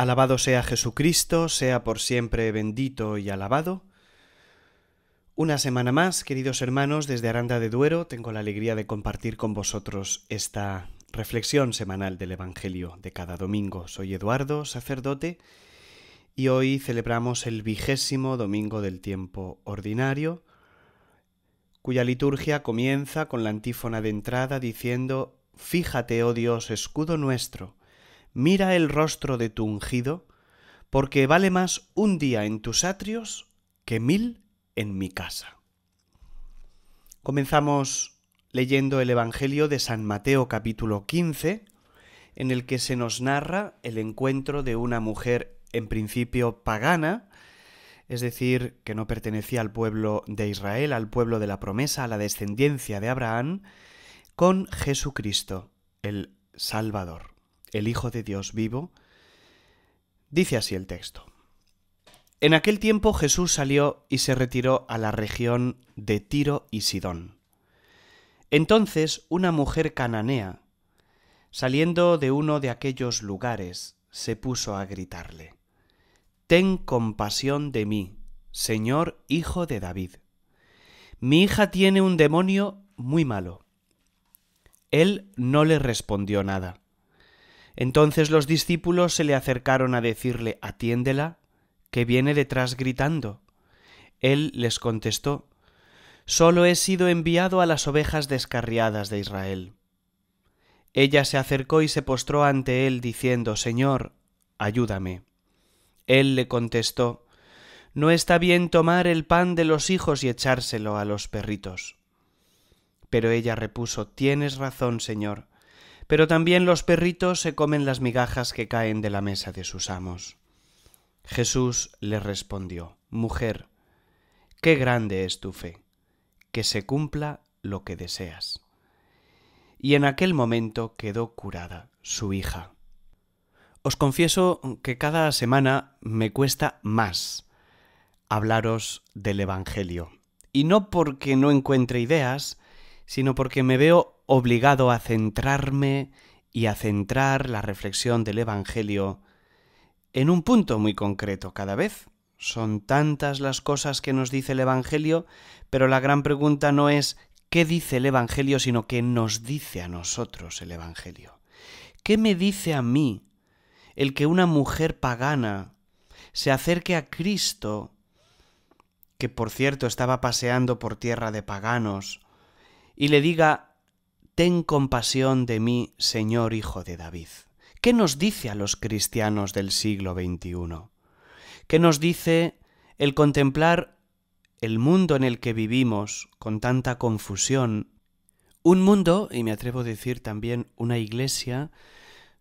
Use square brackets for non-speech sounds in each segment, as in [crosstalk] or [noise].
Alabado sea Jesucristo, sea por siempre bendito y alabado. Una semana más, queridos hermanos, desde Aranda de Duero tengo la alegría de compartir con vosotros esta reflexión semanal del Evangelio de cada domingo. Soy Eduardo, sacerdote, y hoy celebramos el vigésimo domingo del tiempo ordinario, cuya liturgia comienza con la antífona de entrada diciendo, Fíjate, oh Dios, escudo nuestro, mira el rostro de tu ungido, porque vale más un día en tus atrios que mil en mi casa. Comenzamos leyendo el Evangelio de San Mateo capítulo 15, en el que se nos narra el encuentro de una mujer en principio pagana, es decir, que no pertenecía al pueblo de Israel, al pueblo de la promesa, a la descendencia de Abraham, con Jesucristo, el Salvador el Hijo de Dios vivo, dice así el texto. En aquel tiempo Jesús salió y se retiró a la región de Tiro y Sidón. Entonces una mujer cananea, saliendo de uno de aquellos lugares, se puso a gritarle, Ten compasión de mí, Señor Hijo de David. Mi hija tiene un demonio muy malo. Él no le respondió nada. Entonces los discípulos se le acercaron a decirle, Atiéndela, que viene detrás gritando. Él les contestó, Solo he sido enviado a las ovejas descarriadas de Israel. Ella se acercó y se postró ante él, diciendo, Señor, ayúdame. Él le contestó, No está bien tomar el pan de los hijos y echárselo a los perritos. Pero ella repuso, Tienes razón, Señor pero también los perritos se comen las migajas que caen de la mesa de sus amos. Jesús le respondió, Mujer, qué grande es tu fe, que se cumpla lo que deseas. Y en aquel momento quedó curada su hija. Os confieso que cada semana me cuesta más hablaros del Evangelio. Y no porque no encuentre ideas, sino porque me veo obligado a centrarme y a centrar la reflexión del Evangelio en un punto muy concreto cada vez. Son tantas las cosas que nos dice el Evangelio, pero la gran pregunta no es qué dice el Evangelio, sino qué nos dice a nosotros el Evangelio. ¿Qué me dice a mí el que una mujer pagana se acerque a Cristo, que por cierto estaba paseando por tierra de paganos, y le diga, Ten compasión de mí, Señor Hijo de David. ¿Qué nos dice a los cristianos del siglo XXI? ¿Qué nos dice el contemplar el mundo en el que vivimos con tanta confusión? Un mundo, y me atrevo a decir también una iglesia,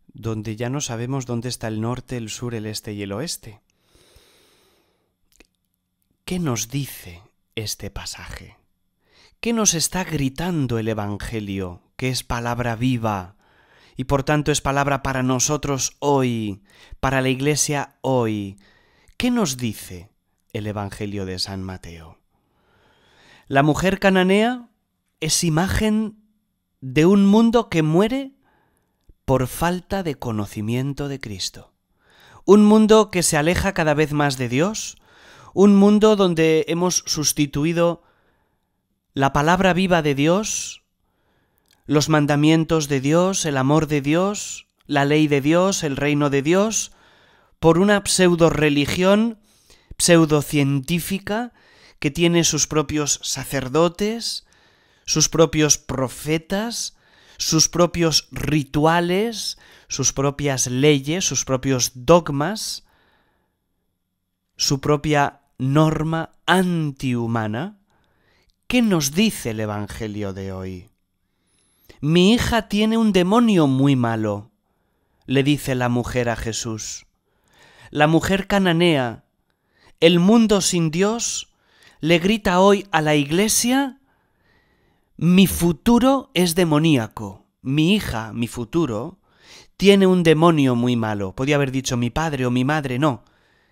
donde ya no sabemos dónde está el norte, el sur, el este y el oeste. ¿Qué nos dice este pasaje? ¿Qué nos está gritando el Evangelio que es palabra viva y por tanto es palabra para nosotros hoy, para la Iglesia hoy. ¿Qué nos dice el Evangelio de San Mateo? La mujer cananea es imagen de un mundo que muere por falta de conocimiento de Cristo. Un mundo que se aleja cada vez más de Dios, un mundo donde hemos sustituido la palabra viva de Dios los mandamientos de Dios, el amor de Dios, la ley de Dios, el reino de Dios, por una pseudo religión pseudo-científica, que tiene sus propios sacerdotes, sus propios profetas, sus propios rituales, sus propias leyes, sus propios dogmas, su propia norma antihumana. ¿Qué nos dice el Evangelio de hoy? Mi hija tiene un demonio muy malo, le dice la mujer a Jesús. La mujer cananea, el mundo sin Dios, le grita hoy a la iglesia, mi futuro es demoníaco, mi hija, mi futuro, tiene un demonio muy malo. Podía haber dicho mi padre o mi madre, no,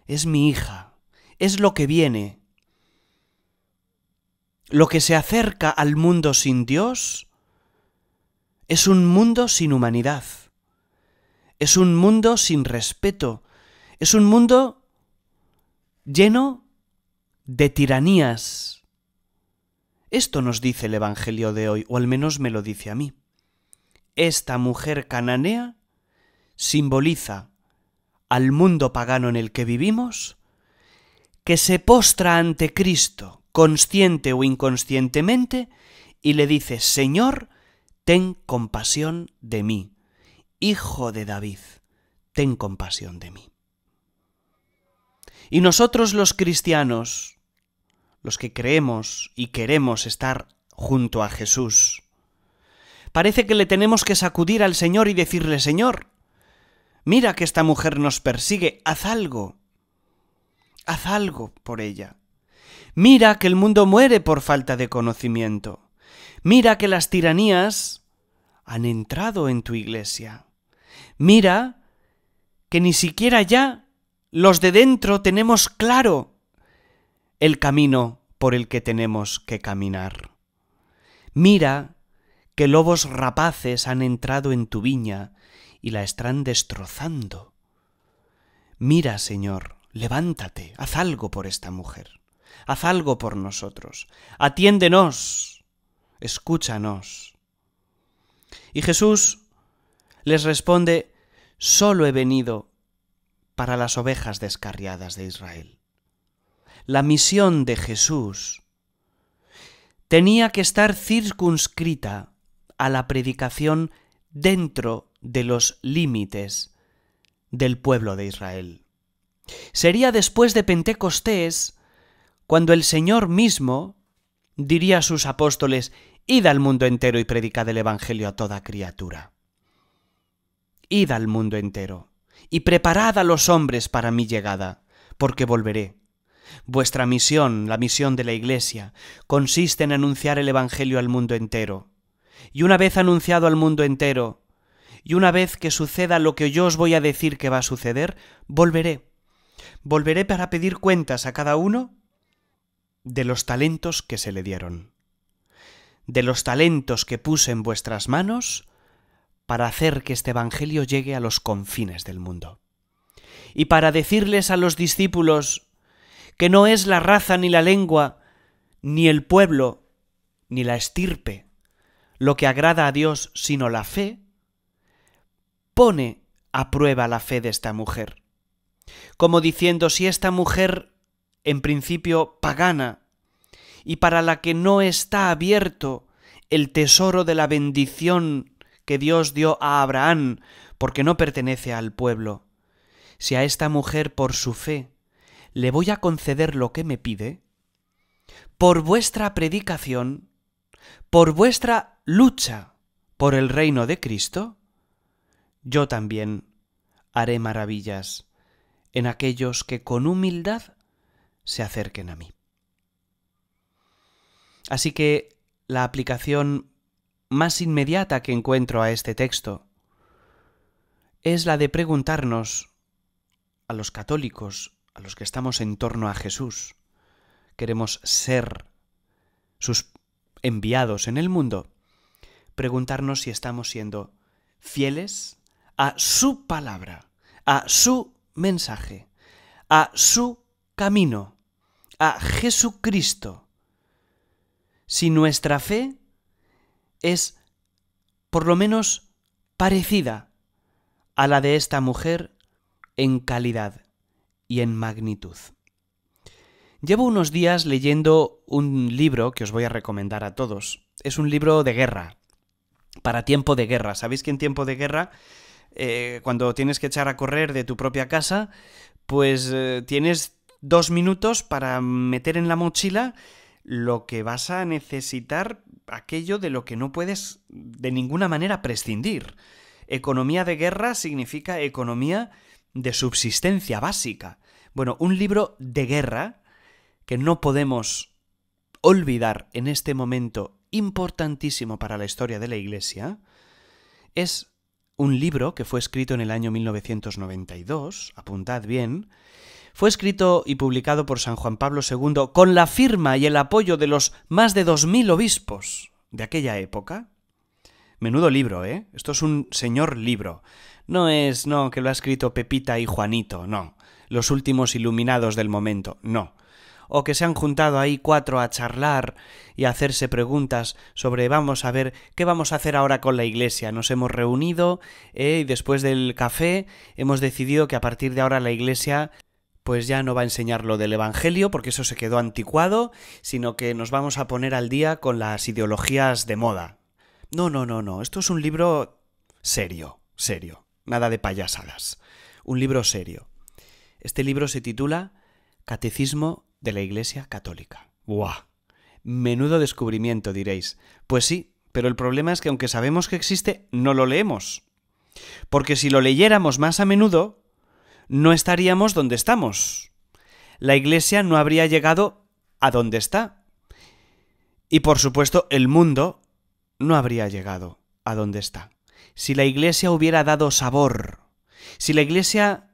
es mi hija, es lo que viene. Lo que se acerca al mundo sin Dios, es un mundo sin humanidad. Es un mundo sin respeto. Es un mundo lleno de tiranías. Esto nos dice el Evangelio de hoy, o al menos me lo dice a mí. Esta mujer cananea simboliza al mundo pagano en el que vivimos, que se postra ante Cristo, consciente o inconscientemente, y le dice, Señor, ten compasión de mí. Hijo de David, ten compasión de mí. Y nosotros los cristianos, los que creemos y queremos estar junto a Jesús, parece que le tenemos que sacudir al Señor y decirle, Señor, mira que esta mujer nos persigue, haz algo, haz algo por ella. Mira que el mundo muere por falta de conocimiento. Mira que las tiranías han entrado en tu iglesia. Mira que ni siquiera ya los de dentro tenemos claro el camino por el que tenemos que caminar. Mira que lobos rapaces han entrado en tu viña y la están destrozando. Mira, Señor, levántate, haz algo por esta mujer, haz algo por nosotros, atiéndenos, escúchanos, y Jesús les responde, solo he venido para las ovejas descarriadas de Israel. La misión de Jesús tenía que estar circunscrita a la predicación dentro de los límites del pueblo de Israel. Sería después de Pentecostés cuando el Señor mismo diría a sus apóstoles, Id al mundo entero y predicad el Evangelio a toda criatura. Id al mundo entero y preparad a los hombres para mi llegada, porque volveré. Vuestra misión, la misión de la Iglesia, consiste en anunciar el Evangelio al mundo entero. Y una vez anunciado al mundo entero, y una vez que suceda lo que yo os voy a decir que va a suceder, volveré. Volveré para pedir cuentas a cada uno de los talentos que se le dieron de los talentos que puse en vuestras manos para hacer que este Evangelio llegue a los confines del mundo. Y para decirles a los discípulos que no es la raza ni la lengua, ni el pueblo, ni la estirpe, lo que agrada a Dios, sino la fe, pone a prueba la fe de esta mujer. Como diciendo, si esta mujer, en principio pagana, y para la que no está abierto el tesoro de la bendición que Dios dio a Abraham, porque no pertenece al pueblo. Si a esta mujer por su fe le voy a conceder lo que me pide, por vuestra predicación, por vuestra lucha por el reino de Cristo, yo también haré maravillas en aquellos que con humildad se acerquen a mí. Así que la aplicación más inmediata que encuentro a este texto es la de preguntarnos a los católicos, a los que estamos en torno a Jesús, queremos ser sus enviados en el mundo, preguntarnos si estamos siendo fieles a su palabra, a su mensaje, a su camino, a Jesucristo si nuestra fe es por lo menos parecida a la de esta mujer en calidad y en magnitud. Llevo unos días leyendo un libro que os voy a recomendar a todos. Es un libro de guerra, para tiempo de guerra. Sabéis que en tiempo de guerra, eh, cuando tienes que echar a correr de tu propia casa, pues eh, tienes dos minutos para meter en la mochila lo que vas a necesitar, aquello de lo que no puedes de ninguna manera prescindir. Economía de guerra significa economía de subsistencia básica. Bueno, un libro de guerra que no podemos olvidar en este momento importantísimo para la historia de la Iglesia es un libro que fue escrito en el año 1992, apuntad bien, fue escrito y publicado por San Juan Pablo II con la firma y el apoyo de los más de 2.000 obispos de aquella época. Menudo libro, ¿eh? Esto es un señor libro. No es, no, que lo ha escrito Pepita y Juanito, no. Los últimos iluminados del momento, no. O que se han juntado ahí cuatro a charlar y a hacerse preguntas sobre vamos a ver qué vamos a hacer ahora con la iglesia. Nos hemos reunido ¿eh? y después del café hemos decidido que a partir de ahora la iglesia pues ya no va a enseñar lo del Evangelio, porque eso se quedó anticuado, sino que nos vamos a poner al día con las ideologías de moda. No, no, no, no, esto es un libro serio, serio, nada de payasadas, un libro serio. Este libro se titula Catecismo de la Iglesia Católica. ¡Buah! Menudo descubrimiento, diréis. Pues sí, pero el problema es que aunque sabemos que existe, no lo leemos. Porque si lo leyéramos más a menudo, no estaríamos donde estamos. La Iglesia no habría llegado a donde está. Y por supuesto, el mundo no habría llegado a donde está. Si la Iglesia hubiera dado sabor, si la Iglesia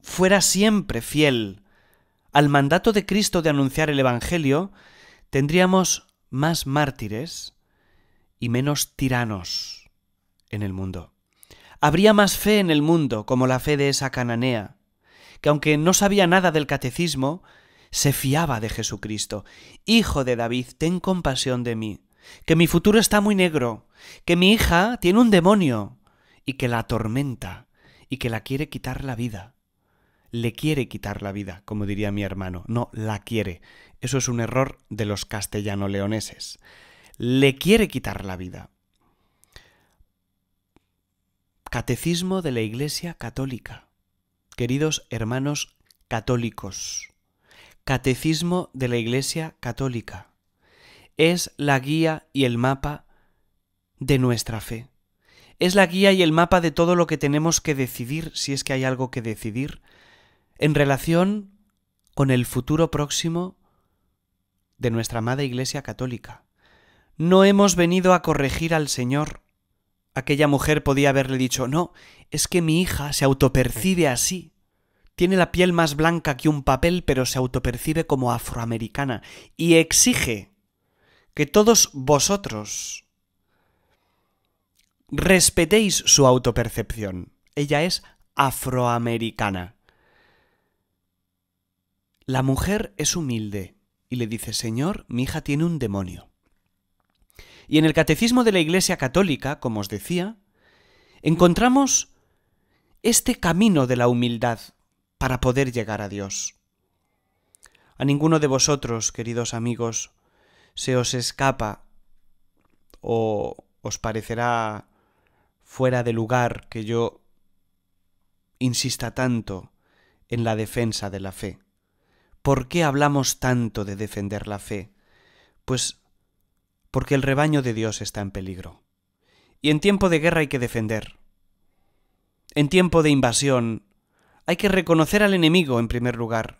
fuera siempre fiel al mandato de Cristo de anunciar el Evangelio, tendríamos más mártires y menos tiranos en el mundo habría más fe en el mundo como la fe de esa cananea, que aunque no sabía nada del catecismo, se fiaba de Jesucristo. Hijo de David, ten compasión de mí, que mi futuro está muy negro, que mi hija tiene un demonio y que la atormenta y que la quiere quitar la vida. Le quiere quitar la vida, como diría mi hermano. No, la quiere. Eso es un error de los castellano-leoneses. Le quiere quitar la vida. Catecismo de la Iglesia Católica. Queridos hermanos católicos, Catecismo de la Iglesia Católica es la guía y el mapa de nuestra fe. Es la guía y el mapa de todo lo que tenemos que decidir, si es que hay algo que decidir, en relación con el futuro próximo de nuestra amada Iglesia Católica. No hemos venido a corregir al Señor, aquella mujer podía haberle dicho, no, es que mi hija se autopercibe así. Tiene la piel más blanca que un papel, pero se autopercibe como afroamericana y exige que todos vosotros respetéis su autopercepción. Ella es afroamericana. La mujer es humilde y le dice, Señor, mi hija tiene un demonio. Y en el Catecismo de la Iglesia Católica, como os decía, encontramos este camino de la humildad para poder llegar a Dios. A ninguno de vosotros, queridos amigos, se os escapa o os parecerá fuera de lugar que yo insista tanto en la defensa de la fe. ¿Por qué hablamos tanto de defender la fe? Pues porque el rebaño de Dios está en peligro. Y en tiempo de guerra hay que defender. En tiempo de invasión hay que reconocer al enemigo en primer lugar.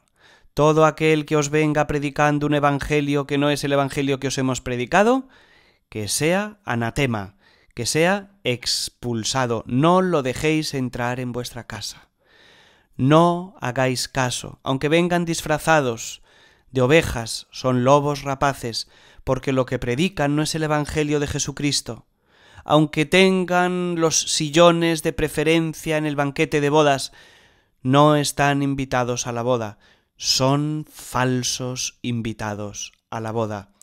Todo aquel que os venga predicando un evangelio que no es el evangelio que os hemos predicado, que sea anatema, que sea expulsado. No lo dejéis entrar en vuestra casa. No hagáis caso, aunque vengan disfrazados de ovejas, son lobos rapaces, porque lo que predican no es el Evangelio de Jesucristo. Aunque tengan los sillones de preferencia en el banquete de bodas, no están invitados a la boda, son falsos invitados a la boda.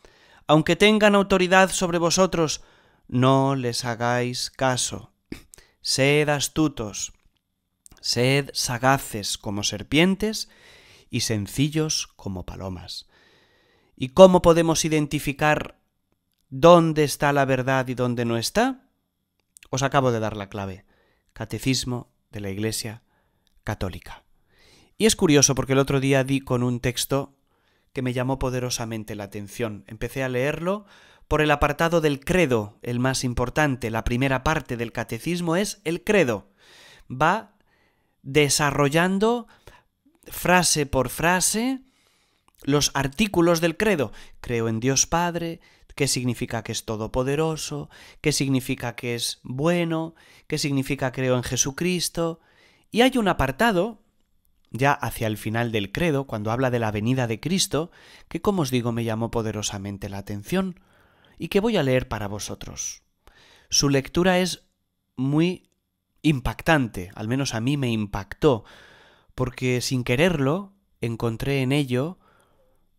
Aunque tengan autoridad sobre vosotros, no les hagáis caso. Sed astutos, sed sagaces como serpientes y sencillos como palomas. ¿Y cómo podemos identificar dónde está la verdad y dónde no está? Os acabo de dar la clave. Catecismo de la Iglesia Católica. Y es curioso porque el otro día di con un texto que me llamó poderosamente la atención. Empecé a leerlo por el apartado del credo, el más importante. La primera parte del catecismo es el credo. Va desarrollando frase por frase los artículos del credo. Creo en Dios Padre, qué significa que es todopoderoso, qué significa que es bueno, qué significa creo en Jesucristo. Y hay un apartado, ya hacia el final del credo, cuando habla de la venida de Cristo, que como os digo me llamó poderosamente la atención y que voy a leer para vosotros. Su lectura es muy impactante, al menos a mí me impactó, porque sin quererlo encontré en ello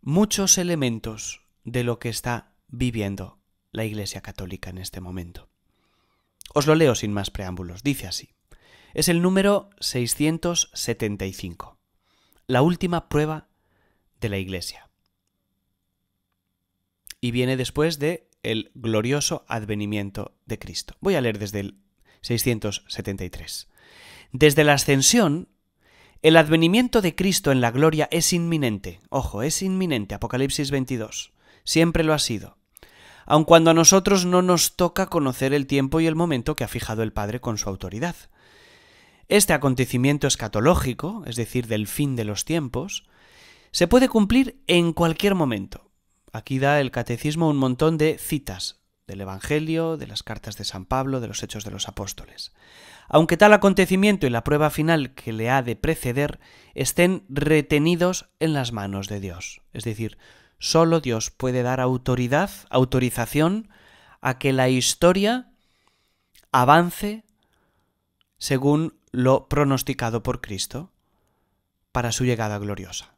muchos elementos de lo que está viviendo la Iglesia Católica en este momento. Os lo leo sin más preámbulos, dice así. Es el número 675, la última prueba de la Iglesia. Y viene después de el glorioso advenimiento de Cristo. Voy a leer desde el 673. Desde la ascensión, el advenimiento de Cristo en la gloria es inminente. Ojo, es inminente, Apocalipsis 22. Siempre lo ha sido. Aun cuando a nosotros no nos toca conocer el tiempo y el momento que ha fijado el Padre con su autoridad. Este acontecimiento escatológico, es decir, del fin de los tiempos, se puede cumplir en cualquier momento. Aquí da el catecismo un montón de citas del Evangelio, de las cartas de San Pablo, de los Hechos de los Apóstoles aunque tal acontecimiento y la prueba final que le ha de preceder estén retenidos en las manos de Dios. Es decir, solo Dios puede dar autoridad, autorización a que la historia avance según lo pronosticado por Cristo para su llegada gloriosa.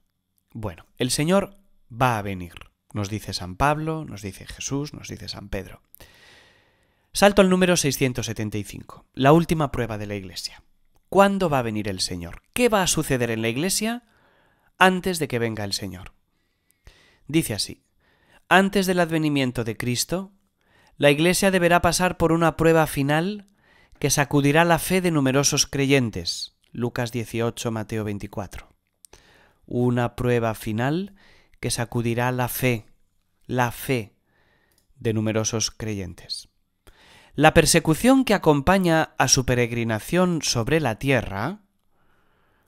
Bueno, el Señor va a venir, nos dice San Pablo, nos dice Jesús, nos dice San Pedro. Salto al número 675, la última prueba de la Iglesia. ¿Cuándo va a venir el Señor? ¿Qué va a suceder en la Iglesia antes de que venga el Señor? Dice así, antes del advenimiento de Cristo, la Iglesia deberá pasar por una prueba final que sacudirá la fe de numerosos creyentes. Lucas 18, Mateo 24. Una prueba final que sacudirá la fe, la fe de numerosos creyentes. La persecución que acompaña a su peregrinación sobre la tierra,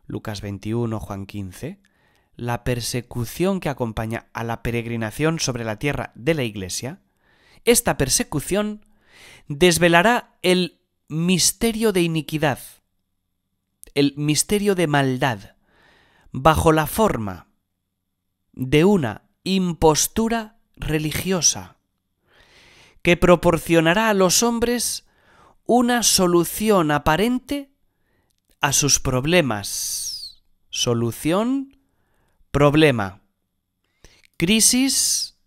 Lucas 21, Juan 15, la persecución que acompaña a la peregrinación sobre la tierra de la Iglesia, esta persecución desvelará el misterio de iniquidad, el misterio de maldad, bajo la forma de una impostura religiosa que proporcionará a los hombres una solución aparente a sus problemas. Solución, problema. Crisis,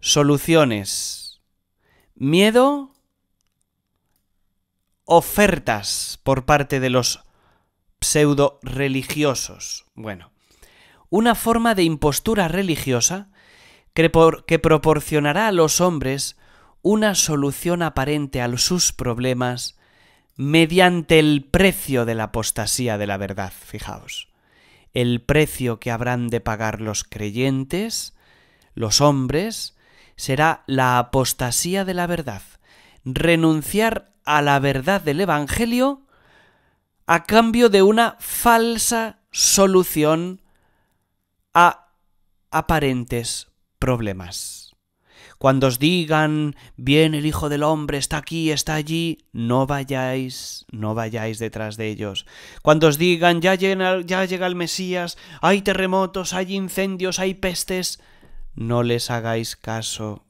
soluciones. Miedo, ofertas por parte de los pseudo religiosos. Bueno, una forma de impostura religiosa que, proporcionará a los hombres una solución aparente a sus problemas mediante el precio de la apostasía de la verdad, fijaos, el precio que habrán de pagar los creyentes, los hombres, será la apostasía de la verdad, renunciar a la verdad del Evangelio a cambio de una falsa solución a aparentes problemas. Cuando os digan, bien el Hijo del Hombre está aquí, está allí, no vayáis, no vayáis detrás de ellos. Cuando os digan, ya llega, ya llega el Mesías, hay terremotos, hay incendios, hay pestes, no les hagáis caso,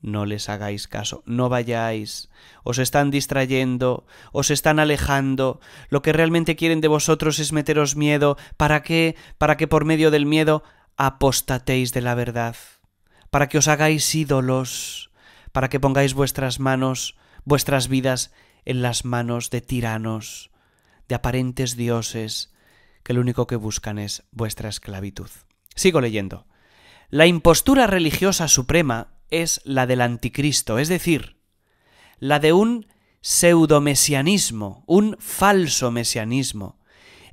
no les hagáis caso, no vayáis, os están distrayendo, os están alejando, lo que realmente quieren de vosotros es meteros miedo, ¿para qué? Para que por medio del miedo apostatéis de la verdad para que os hagáis ídolos, para que pongáis vuestras manos, vuestras vidas en las manos de tiranos, de aparentes dioses, que lo único que buscan es vuestra esclavitud. Sigo leyendo. La impostura religiosa suprema es la del anticristo, es decir, la de un pseudomesianismo, un falso mesianismo,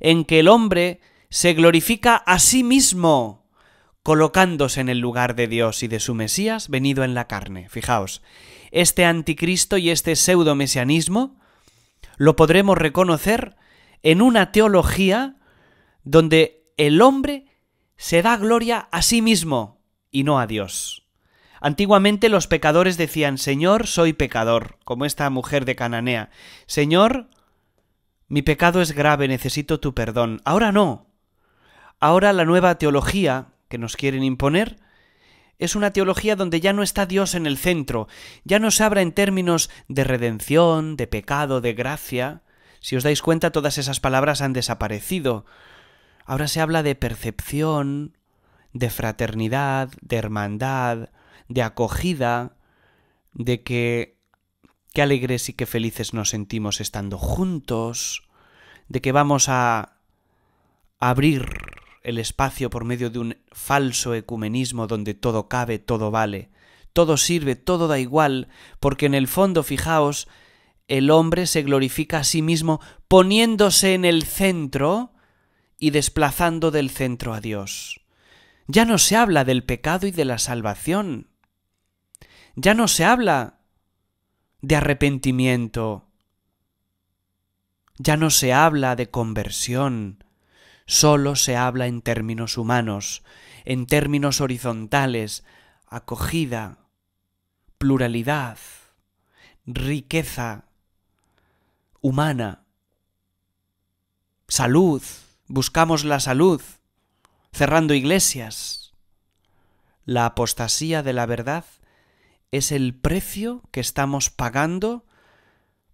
en que el hombre se glorifica a sí mismo colocándose en el lugar de Dios y de su Mesías venido en la carne. Fijaos, este anticristo y este pseudo-mesianismo lo podremos reconocer en una teología donde el hombre se da gloria a sí mismo y no a Dios. Antiguamente los pecadores decían, Señor, soy pecador, como esta mujer de Cananea. Señor, mi pecado es grave, necesito tu perdón. Ahora no. Ahora la nueva teología que nos quieren imponer es una teología donde ya no está Dios en el centro, ya no se habla en términos de redención, de pecado, de gracia. Si os dais cuenta, todas esas palabras han desaparecido. Ahora se habla de percepción, de fraternidad, de hermandad, de acogida, de que qué alegres y qué felices nos sentimos estando juntos, de que vamos a abrir el espacio por medio de un falso ecumenismo donde todo cabe, todo vale, todo sirve, todo da igual, porque en el fondo, fijaos, el hombre se glorifica a sí mismo poniéndose en el centro y desplazando del centro a Dios. Ya no se habla del pecado y de la salvación. Ya no se habla de arrepentimiento. Ya no se habla de conversión solo se habla en términos humanos, en términos horizontales, acogida, pluralidad, riqueza humana, salud, buscamos la salud, cerrando iglesias. La apostasía de la verdad es el precio que estamos pagando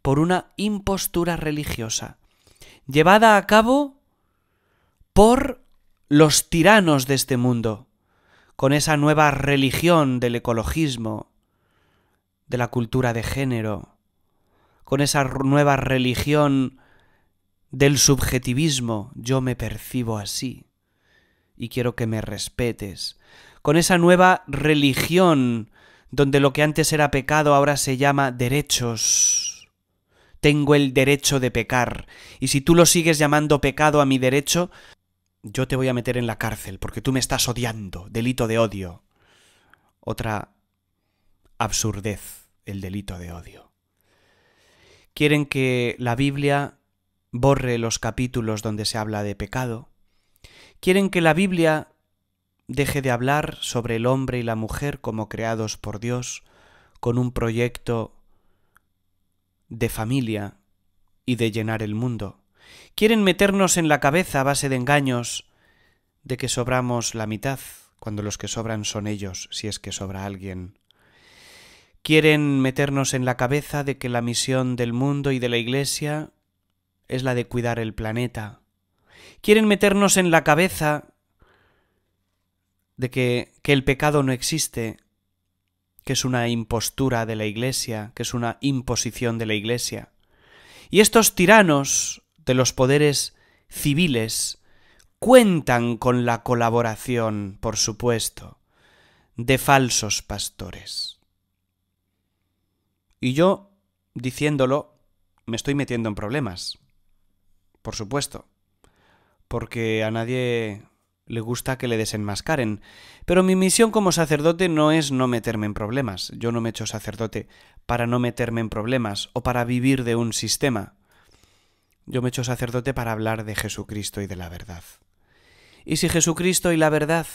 por una impostura religiosa, llevada a cabo por los tiranos de este mundo, con esa nueva religión del ecologismo, de la cultura de género, con esa nueva religión del subjetivismo, yo me percibo así y quiero que me respetes, con esa nueva religión donde lo que antes era pecado ahora se llama derechos. Tengo el derecho de pecar, y si tú lo sigues llamando pecado a mi derecho, yo te voy a meter en la cárcel porque tú me estás odiando, delito de odio. Otra absurdez, el delito de odio. Quieren que la Biblia borre los capítulos donde se habla de pecado. Quieren que la Biblia deje de hablar sobre el hombre y la mujer como creados por Dios con un proyecto de familia y de llenar el mundo. Quieren meternos en la cabeza a base de engaños de que sobramos la mitad, cuando los que sobran son ellos, si es que sobra alguien. Quieren meternos en la cabeza de que la misión del mundo y de la Iglesia es la de cuidar el planeta. Quieren meternos en la cabeza de que, que el pecado no existe, que es una impostura de la Iglesia, que es una imposición de la Iglesia. Y estos tiranos de los poderes civiles cuentan con la colaboración, por supuesto, de falsos pastores. Y yo, diciéndolo, me estoy metiendo en problemas, por supuesto, porque a nadie le gusta que le desenmascaren. Pero mi misión como sacerdote no es no meterme en problemas. Yo no me echo sacerdote para no meterme en problemas o para vivir de un sistema yo me echo sacerdote para hablar de Jesucristo y de la verdad. Y si Jesucristo y la verdad,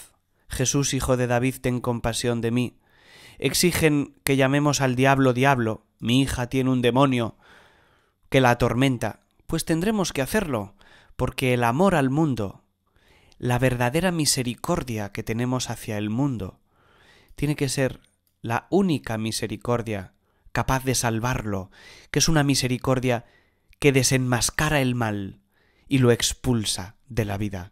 Jesús hijo de David, ten compasión de mí, exigen que llamemos al diablo diablo, mi hija tiene un demonio que la atormenta, pues tendremos que hacerlo, porque el amor al mundo, la verdadera misericordia que tenemos hacia el mundo, tiene que ser la única misericordia capaz de salvarlo, que es una misericordia que desenmascara el mal y lo expulsa de la vida.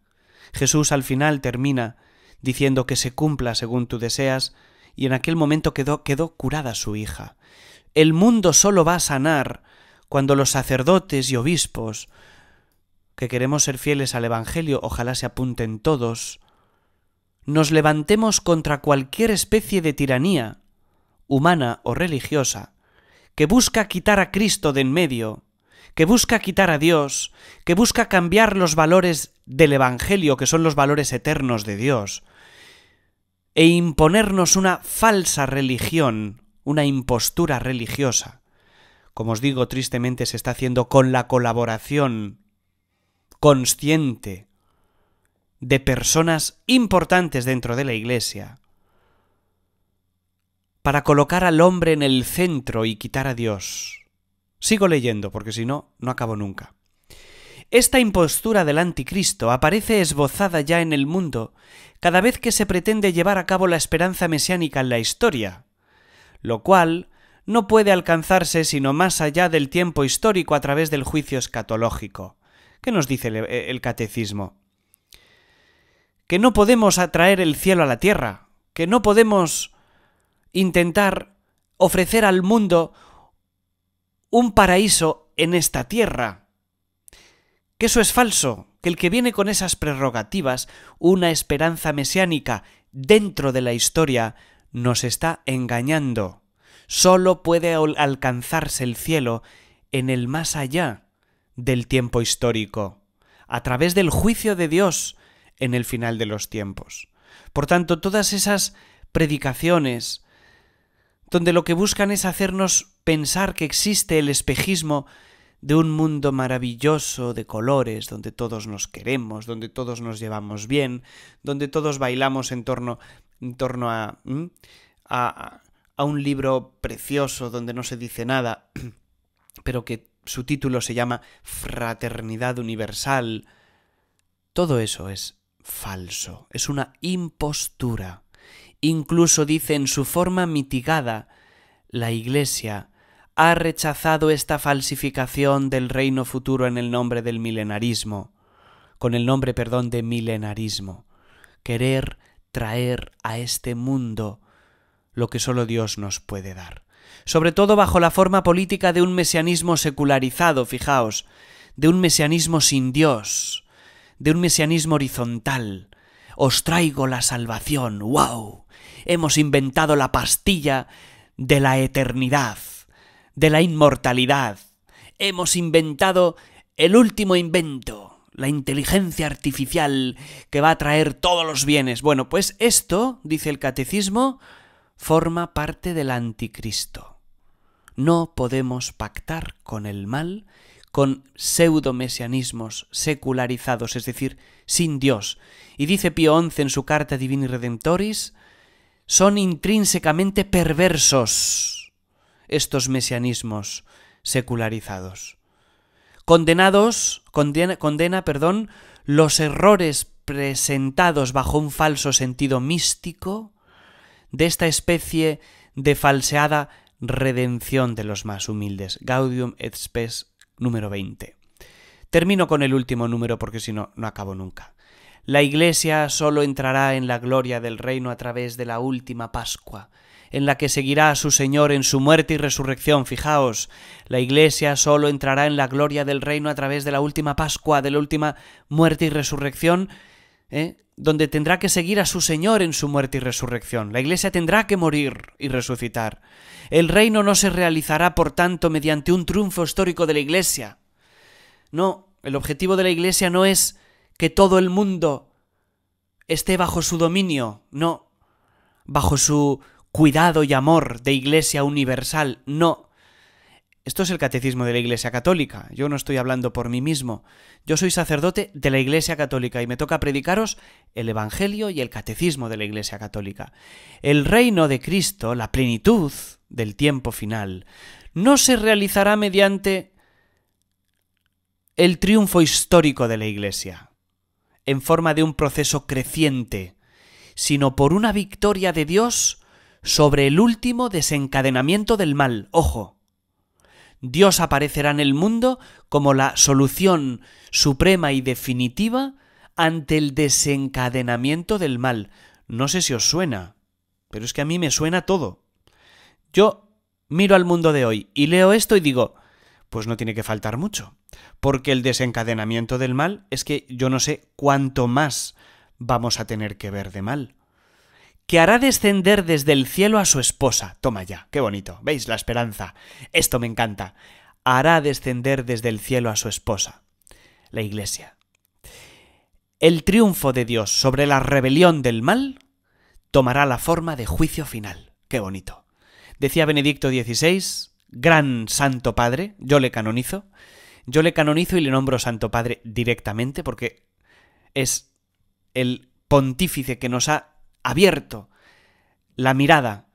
Jesús al final termina diciendo que se cumpla según tú deseas, y en aquel momento quedó, quedó curada su hija. El mundo solo va a sanar cuando los sacerdotes y obispos, que queremos ser fieles al Evangelio, ojalá se apunten todos, nos levantemos contra cualquier especie de tiranía, humana o religiosa, que busca quitar a Cristo de en medio que busca quitar a Dios, que busca cambiar los valores del Evangelio, que son los valores eternos de Dios, e imponernos una falsa religión, una impostura religiosa. Como os digo, tristemente se está haciendo con la colaboración consciente de personas importantes dentro de la Iglesia para colocar al hombre en el centro y quitar a Dios. Sigo leyendo, porque si no, no acabo nunca. Esta impostura del anticristo aparece esbozada ya en el mundo cada vez que se pretende llevar a cabo la esperanza mesiánica en la historia, lo cual no puede alcanzarse sino más allá del tiempo histórico a través del juicio escatológico. ¿Qué nos dice el, catecismo? Que no podemos atraer el cielo a la tierra, que no podemos intentar ofrecer al mundo un paraíso en esta tierra. Que eso es falso, que el que viene con esas prerrogativas, una esperanza mesiánica dentro de la historia, nos está engañando. Solo puede alcanzarse el cielo en el más allá del tiempo histórico, a través del juicio de Dios en el final de los tiempos. Por tanto, todas esas predicaciones, donde lo que buscan es hacernos pensar que existe el espejismo de un mundo maravilloso de colores, donde todos nos queremos, donde todos nos llevamos bien, donde todos bailamos en torno, en torno a, a, a un libro precioso donde no se dice nada, [clears throat] pero que su título se llama Fraternidad Universal. Todo eso es falso, es una impostura. Incluso dice en su forma mitigada, la Iglesia ha rechazado esta falsificación del reino futuro en el nombre del milenarismo, con el nombre, perdón, de milenarismo. Querer traer a este mundo lo que solo Dios nos puede dar. Sobre todo bajo la forma política de un mesianismo secularizado, fijaos, de un mesianismo sin Dios, de un mesianismo horizontal. Os traigo la salvación, wow. Hemos inventado la pastilla de la eternidad de la inmortalidad. Hemos inventado el último invento, la inteligencia artificial que va a traer todos los bienes. Bueno, pues esto, dice el catecismo, forma parte del anticristo. No podemos pactar con el mal, con pseudomesianismos secularizados, es decir, sin Dios. Y dice Pío XI en su carta Divini Redemptoris, son intrínsecamente perversos estos mesianismos secularizados. Condenados, condena, perdón, los errores presentados bajo un falso sentido místico de esta especie de falseada redención de los más humildes. Gaudium et Spes número 20. Termino con el último número porque si no, no acabo nunca. La Iglesia solo entrará en la gloria del reino a través de la última Pascua, en la que seguirá a su Señor en su muerte y resurrección. Fijaos, la Iglesia solo entrará en la gloria del reino a través de la última Pascua, de la última muerte y resurrección, ¿eh? donde tendrá que seguir a su Señor en su muerte y resurrección. La Iglesia tendrá que morir y resucitar. El reino no se realizará, por tanto, mediante un triunfo histórico de la Iglesia. No, el objetivo de la Iglesia no es que todo el mundo esté bajo su dominio, no, bajo su cuidado y amor de Iglesia Universal. No. Esto es el catecismo de la Iglesia Católica. Yo no estoy hablando por mí mismo. Yo soy sacerdote de la Iglesia Católica y me toca predicaros el Evangelio y el catecismo de la Iglesia Católica. El reino de Cristo, la plenitud del tiempo final, no se realizará mediante el triunfo histórico de la Iglesia, en forma de un proceso creciente, sino por una victoria de Dios sobre el último desencadenamiento del mal. Ojo. Dios aparecerá en el mundo como la solución suprema y definitiva ante el desencadenamiento del mal. No sé si os suena, pero es que a mí me suena todo. Yo miro al mundo de hoy y leo esto y digo, pues no tiene que faltar mucho, porque el desencadenamiento del mal es que yo no sé cuánto más vamos a tener que ver de mal que hará descender desde el cielo a su esposa. Toma ya, qué bonito. ¿Veis la esperanza? Esto me encanta. Hará descender desde el cielo a su esposa, la iglesia. El triunfo de Dios sobre la rebelión del mal tomará la forma de juicio final. Qué bonito. Decía Benedicto XVI, gran santo padre, yo le canonizo, yo le canonizo y le nombro santo padre directamente porque es el pontífice que nos ha abierto la mirada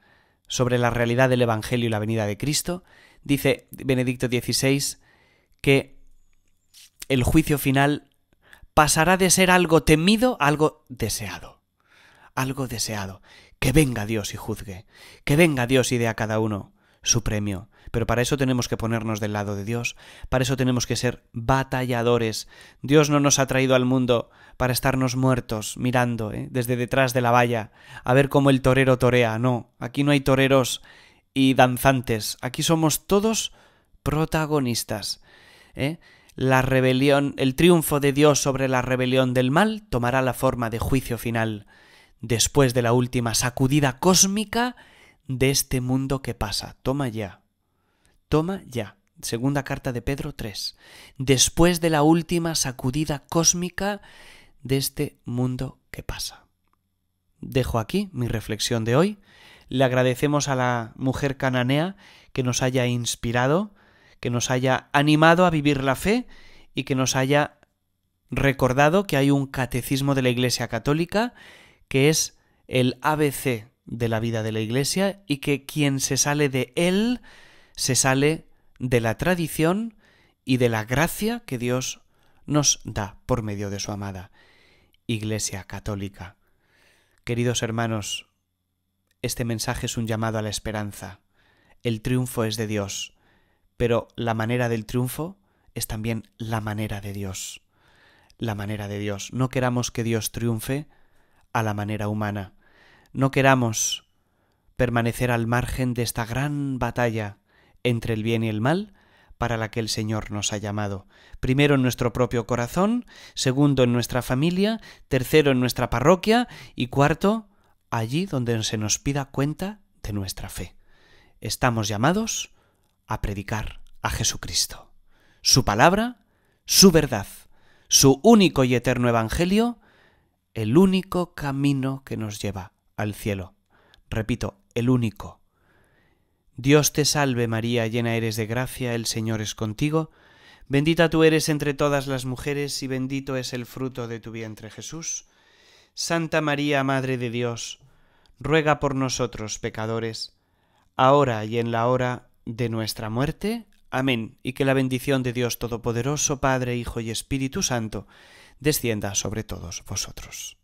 sobre la realidad del Evangelio y la venida de Cristo, dice Benedicto XVI que el juicio final pasará de ser algo temido a algo deseado. Algo deseado. Que venga Dios y juzgue. Que venga Dios y dé a cada uno su premio. Pero para eso tenemos que ponernos del lado de Dios, para eso tenemos que ser batalladores. Dios no nos ha traído al mundo para estarnos muertos mirando ¿eh? desde detrás de la valla a ver cómo el torero torea, no, aquí no hay toreros y danzantes, aquí somos todos protagonistas. ¿eh? La rebelión, el triunfo de Dios sobre la rebelión del mal tomará la forma de juicio final, después de la última sacudida cósmica de este mundo que pasa. Toma ya. Toma ya. Segunda carta de Pedro 3. Después de la última sacudida cósmica de este mundo que pasa. Dejo aquí mi reflexión de hoy. Le agradecemos a la mujer cananea que nos haya inspirado, que nos haya animado a vivir la fe y que nos haya recordado que hay un catecismo de la Iglesia Católica que es el ABC de la vida de la Iglesia y que quien se sale de él se sale de la tradición y de la gracia que Dios nos da por medio de su amada Iglesia Católica. Queridos hermanos, este mensaje es un llamado a la esperanza. El triunfo es de Dios, pero la manera del triunfo es también la manera de Dios. La manera de Dios. No queramos que Dios triunfe a la manera humana. No queramos permanecer al margen de esta gran batalla entre el bien y el mal, para la que el Señor nos ha llamado. Primero en nuestro propio corazón, segundo en nuestra familia, tercero en nuestra parroquia y cuarto allí donde se nos pida cuenta de nuestra fe. Estamos llamados a predicar a Jesucristo. Su palabra, su verdad, su único y eterno Evangelio, el único camino que nos lleva al cielo. Repito, el único Dios te salve María, llena eres de gracia, el Señor es contigo, bendita tú eres entre todas las mujeres y bendito es el fruto de tu vientre Jesús. Santa María, Madre de Dios, ruega por nosotros pecadores, ahora y en la hora de nuestra muerte. Amén, y que la bendición de Dios Todopoderoso, Padre, Hijo y Espíritu Santo, descienda sobre todos vosotros.